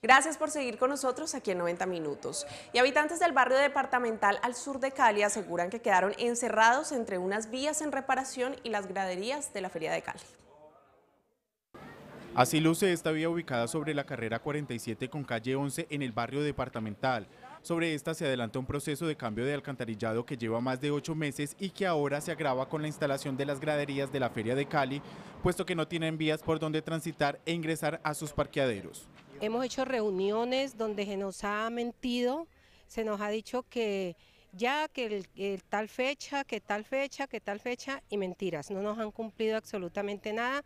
Gracias por seguir con nosotros aquí en 90 Minutos. Y habitantes del barrio departamental al sur de Cali aseguran que quedaron encerrados entre unas vías en reparación y las graderías de la Feria de Cali. Así luce esta vía ubicada sobre la carrera 47 con calle 11 en el barrio departamental. Sobre esta se adelanta un proceso de cambio de alcantarillado que lleva más de ocho meses y que ahora se agrava con la instalación de las graderías de la Feria de Cali, puesto que no tienen vías por donde transitar e ingresar a sus parqueaderos. Hemos hecho reuniones donde se nos ha mentido, se nos ha dicho que ya que tal fecha, que tal fecha, que tal fecha y mentiras. No nos han cumplido absolutamente nada.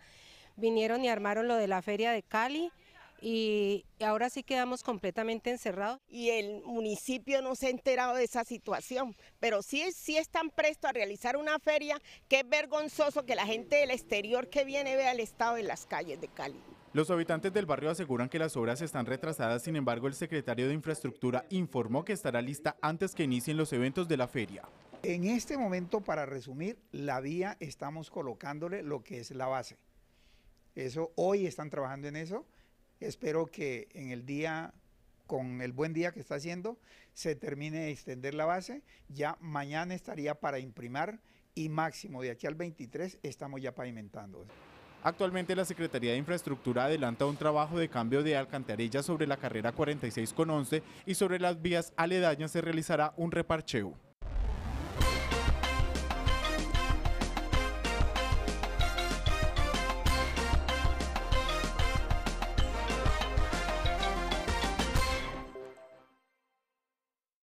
Vinieron y armaron lo de la feria de Cali y ahora sí quedamos completamente encerrados. Y el municipio no se ha enterado de esa situación, pero sí, sí están presto a realizar una feria que es vergonzoso que la gente del exterior que viene vea el estado de las calles de Cali. Los habitantes del barrio aseguran que las obras están retrasadas, sin embargo el secretario de Infraestructura informó que estará lista antes que inicien los eventos de la feria. En este momento, para resumir, la vía estamos colocándole lo que es la base. Eso hoy están trabajando en eso. Espero que en el día con el buen día que está haciendo, se termine de extender la base. Ya mañana estaría para imprimar y máximo de aquí al 23 estamos ya pavimentando. Actualmente la Secretaría de Infraestructura adelanta un trabajo de cambio de alcantarillas sobre la carrera 46 con 11 y sobre las vías aledañas se realizará un reparcheo.